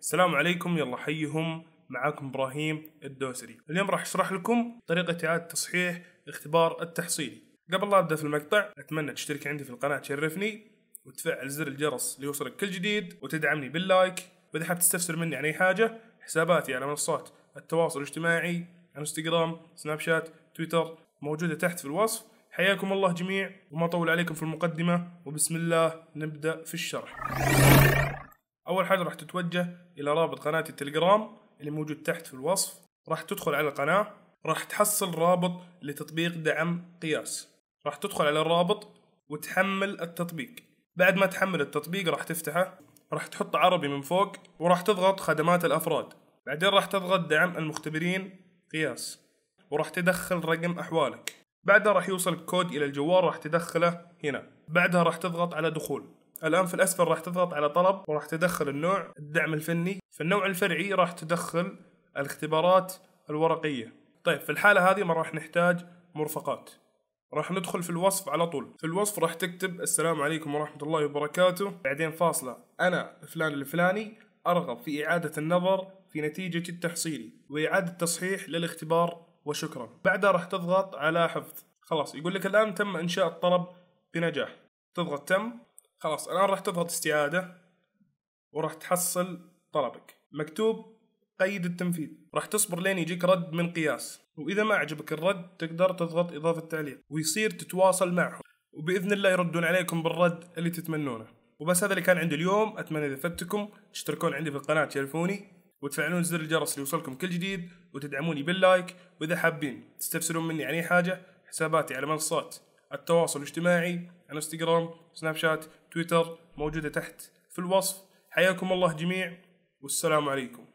السلام عليكم يلا حيهم معاكم ابراهيم الدوسري اليوم راح اشرح لكم طريقة اعادة تصحيح اختبار التحصيلي قبل لا ابدا في المقطع اتمنى تشترك عندي في القناة تشرفني وتفعل زر الجرس ليوصلك كل جديد وتدعمني باللايك واذا حاب تستفسر مني عن اي حاجة حساباتي على منصات التواصل الاجتماعي انستغرام سناب شات تويتر موجودة تحت في الوصف حياكم الله جميع وما طول عليكم في المقدمة وبسم الله نبدأ في الشرح اول حاجه راح تتوجه الى رابط قناه التليجرام اللي موجود تحت في الوصف راح تدخل على القناه راح تحصل رابط لتطبيق دعم قياس راح تدخل على الرابط وتحمل التطبيق بعد ما تحمل التطبيق راح تفتحه راح تحط عربي من فوق وراح تضغط خدمات الافراد بعدين راح تضغط دعم المختبرين قياس وراح تدخل رقم احوالك بعدها راح يوصل كود الى الجوال راح تدخله هنا بعدها راح تضغط على دخول الان في الاسفل راح تضغط على طلب وراح تدخل النوع الدعم الفني في النوع الفرعي راح تدخل الاختبارات الورقيه طيب في الحاله هذه ما راح نحتاج مرفقات راح ندخل في الوصف على طول في الوصف راح تكتب السلام عليكم ورحمة الله وبركاته بعدين فاصلة أنا فلان الفلاني أرغب في إعادة النظر في نتيجة التحصيلي وإعادة تصحيح للاختبار وشكرا بعدها راح تضغط على حفظ خلاص يقول لك الآن تم إنشاء الطلب بنجاح تضغط تم خلاص الان راح تضغط استعاده وراح تحصل طلبك مكتوب قيد التنفيذ راح تصبر لين يجيك رد من قياس واذا ما عجبك الرد تقدر تضغط اضافه تعليق ويصير تتواصل معهم وباذن الله يردون عليكم بالرد اللي تتمنونه وبس هذا اللي كان عندي اليوم اتمنى اذا فدتكم تشتركون عندي في القناه تشرفوني وتفعلون زر الجرس ليوصلكم كل جديد وتدعموني باللايك واذا حابين تستفسرون مني عن اي حاجه حساباتي على منصات التواصل الاجتماعي انستغرام سناب شات تويتر موجودة تحت في الوصف حياكم الله جميع والسلام عليكم